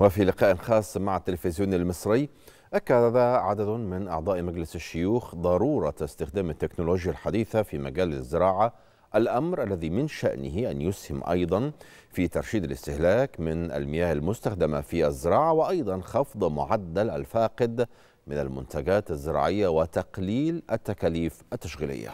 وفي لقاء خاص مع التلفزيون المصري أكد عدد من أعضاء مجلس الشيوخ ضرورة استخدام التكنولوجيا الحديثة في مجال الزراعة الأمر الذي من شأنه أن يسهم أيضا في ترشيد الاستهلاك من المياه المستخدمة في الزراعة وأيضا خفض معدل الفاقد من المنتجات الزراعية وتقليل التكاليف التشغيلية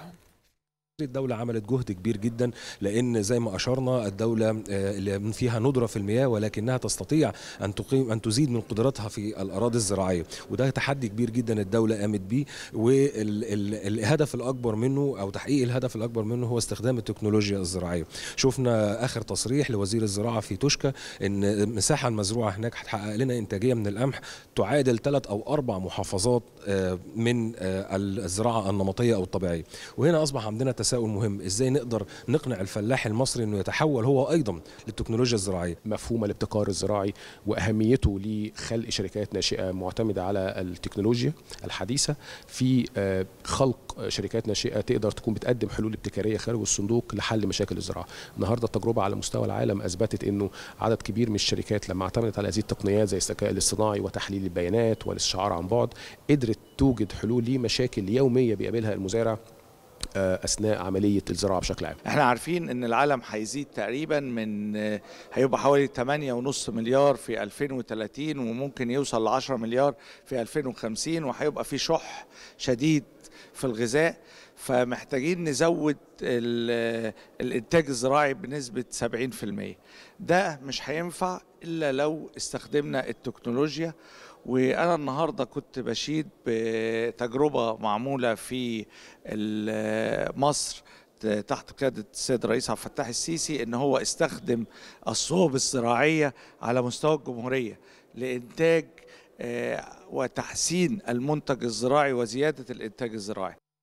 الدولة عملت جهد كبير جدا لأن زي ما أشرنا الدولة آه، فيها ندرة في المياه ولكنها تستطيع أن تقيم أن تزيد من قدراتها في الأراضي الزراعية وده تحدي كبير جدا الدولة قامت بيه والهدف الأكبر منه أو تحقيق الهدف الأكبر منه هو استخدام التكنولوجيا الزراعية شفنا آخر تصريح لوزير الزراعة في توشكا أن المساحة المزروعة هناك هتحقق لنا إنتاجية من القمح تعادل ثلاث أو أربع محافظات آه، من آه، الزراعة النمطية أو الطبيعية وهنا أصبح عندنا تساؤل تساؤل مهم ازاي نقدر نقنع الفلاح المصري انه يتحول هو ايضا للتكنولوجيا الزراعيه مفهوم الابتكار الزراعي واهميته لخلق شركات ناشئه معتمده على التكنولوجيا الحديثه في آه، خلق شركات ناشئه تقدر تكون بتقدم حلول ابتكاريه خارج الصندوق لحل مشاكل الزراعه النهارده التجربه على مستوى العالم اثبتت انه عدد كبير من الشركات لما اعتمدت على هذه التقنيات زي الذكاء الاصطناعي وتحليل البيانات والاستشعار عن بعد قدرت توجد حلول لمشاكل يوميه بيقابلها المزارع آه، اثناء عمليه الزراعه بشكل عام. احنا عارفين ان العالم هيزيد تقريبا من آه، هيبقى حوالي 8.5 مليار في 2030 وممكن يوصل ل 10 مليار في 2050 وهيبقى في شح شديد في الغذاء فمحتاجين نزود آه، الانتاج الزراعي بنسبه 70% ده مش هينفع الا لو استخدمنا التكنولوجيا وانا النهارده كنت بشيد بتجربه معموله في مصر تحت قيادة السيد الرئيس عبد الفتاح السيسي ان هو استخدم الصوب الزراعية على مستوى الجمهورية لإنتاج آه، وتحسين المنتج الزراعي وزيادة الإنتاج الزراعي